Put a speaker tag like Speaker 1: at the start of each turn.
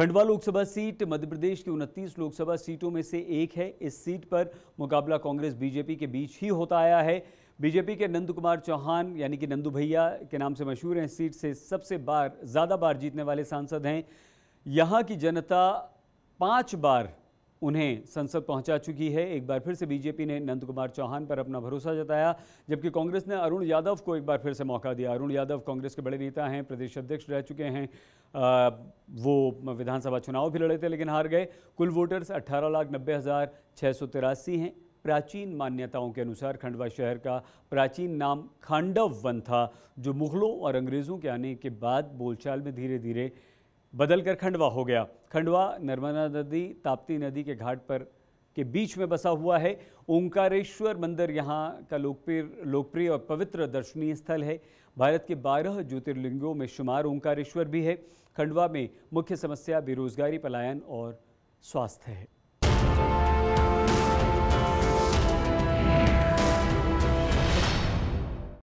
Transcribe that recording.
Speaker 1: Khandwa Lok Sabha seat Madhya Pradesh की उनतीस लोकसभा सीटों में से एक है इस सीट पर मुकाबला कांग्रेस बीजेपी के बीच ही होता आया है बीजेपी के नंद कुमार चौहान यानी कि नंदू भैया के नाम से मशहूर हैं सीट से सबसे बार ज़्यादा बार जीतने वाले सांसद हैं यहाँ की जनता पाँच बार उन्हें संसद पहुंचा चुकी है एक बार फिर से बीजेपी ने नंद कुमार चौहान पर अपना भरोसा जताया जबकि कांग्रेस ने अरुण यादव को एक बार फिर से मौका दिया अरुण यादव कांग्रेस के बड़े नेता हैं प्रदेश अध्यक्ष रह चुके हैं आ, वो विधानसभा चुनाव भी लड़े थे लेकिन हार गए कुल वोटर्स अट्ठारह लाख नब्बे हज़ार छः सौ तिरासी हैं प्राचीन मान्यताओं के अनुसार खंडवा शहर का प्राचीन नाम खांडव वन था जो मुगलों और अंग्रेज़ों के आने के बाद बोलचाल में धीरे धीरे बदलकर खंडवा हो गया खंडवा नर्मदा नदी ताप्ती नदी के घाट पर के बीच में बसा हुआ है ओंकारेश्वर मंदिर यहाँ का लोकप्रिय लोकप्रिय और पवित्र दर्शनीय स्थल है भारत के 12 ज्योतिर्लिंगों में शुमार ओंकारेश्वर भी है खंडवा में मुख्य समस्या बेरोजगारी पलायन और स्वास्थ्य है